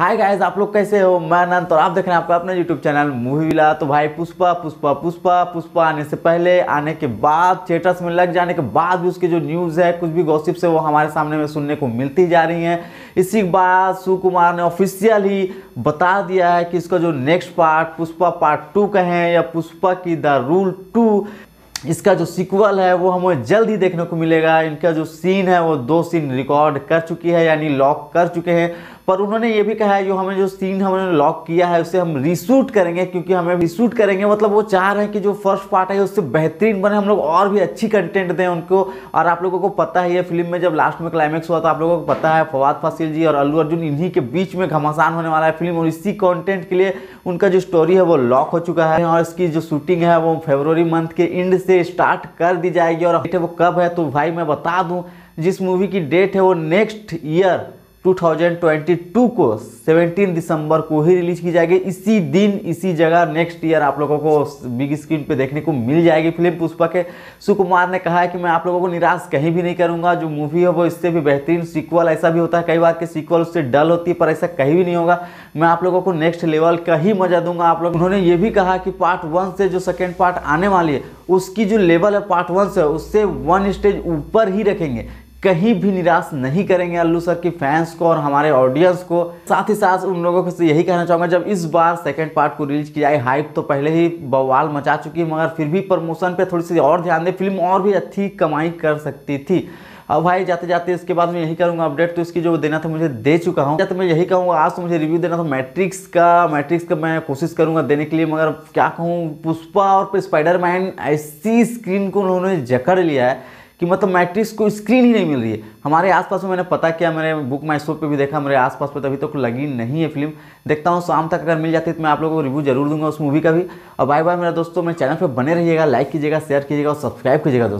hi guys आप लोग कैसे हो मैं अनंत और आप देख रहे हैं आपका अपना यूट्यूब चैनल मूवी मिला तो भाई पुष्पा पुष्पा पुष्पा पुष्पा आने से पहले आने के बाद थिएटर्स में लग जाने के बाद भी उसकी जो न्यूज़ है कुछ भी गॉसिप से वो हमारे सामने में सुनने को मिलती जा रही हैं इसी बात सुकुमार ने ऑफिशियल ही बता दिया है कि इसका जो next part Pushpa part two कहें या पुष्पा की द रूल टू इसका जो सिक्वल है वो हमें जल्द ही देखने को मिलेगा इनका जो सीन है वो दो सीन रिकॉर्ड कर चुकी है यानी लॉक कर चुके हैं पर उन्होंने ये भी कहा है जो हमें जो सीन हमने लॉक किया है उसे हम रीशूट करेंगे क्योंकि हमें रीशूट करेंगे मतलब वो चाह रहे हैं कि जो फर्स्ट पार्ट है उससे बेहतरीन बने हम लोग और भी अच्छी कंटेंट दें उनको और आप लोगों को पता है ये फिल्म में जब लास्ट में क्लाइमैक्स हुआ तो आप लोगों को पता है फवाद फासिल जी और अल्लू अर्जुन इन्हीं के बीच में घमासान होने वाला है फिल्म और इसी कॉन्टेंट के लिए उनका जो स्टोरी है वो लॉक हो चुका है और इसकी जो शूटिंग है वो फेबररी मंथ के एंड से स्टार्ट कर दी जाएगी और डेट है वो कब है तो भाई मैं बता दूँ जिस मूवी की डेट है वो नेक्स्ट ईयर 2022 को 17 दिसंबर को ही रिलीज की जाएगी इसी दिन इसी जगह नेक्स्ट ईयर आप लोगों को बिग स्क्रीन पे देखने को मिल जाएगी फिल्म पुष्पा के सुकुमार ने कहा है कि मैं आप लोगों को निराश कहीं भी नहीं करूंगा जो मूवी है वो इससे भी बेहतरीन सीक्वल ऐसा भी होता है कई बार के सीक्वल उससे डल होती है पर ऐसा कहीं भी नहीं होगा मैं आप लोगों को नेक्स्ट लेवल का ही मजा दूंगा आप लोग उन्होंने ये भी कहा कि पार्ट वन से जो सेकेंड पार्ट आने वाली है उसकी जो लेवल है पार्ट वन से उससे वन स्टेज ऊपर ही रखेंगे कहीं भी निराश नहीं करेंगे अल्लू सर की फैंस को और हमारे ऑडियंस को साथ ही साथ उन लोगों से यही कहना चाहूँगा जब इस बार सेकंड पार्ट को रिलीज किया जाए हाइप तो पहले ही बवाल मचा चुकी है मगर फिर भी प्रमोशन पे थोड़ी सी और ध्यान दें फिल्म और भी अच्छी कमाई कर सकती थी अब भाई जाते जाते इसके बाद मैं यही करूँगा अपडेट तो इसकी जो देना था मुझे दे चुका हूँ तो मैं यही कहूँगा आज तो मुझे रिव्यू देना था मैट्रिक्स का मैट्रिक्स का मैं कोशिश करूँगा देने के लिए मगर क्या कहूँ पुष्पा और स्पाइडरमैन ऐसी स्क्रीन को उन्होंने जकड़ लिया है कि मतलब मैट्रिक्स को स्क्रीन ही नहीं मिल रही है हमारे आसपास में मैंने पता किया मैंने बुक माई शो पर भी देखा मेरे आसपास पर अभी तक तो लगी नहीं है फिल्म देखता हूँ शाम तक अगर मिल जाती है तो मैं आप लोगों को रिव्यू जरूर दूंगा उस मूवी का भी और बाय बाय मेरा दोस्तों मेरे चैनल पर बने रहिएगा लाइक कीजिएगा शेयर कीजिएगा और सब्सक्राइब कीजिएगा दोस्तों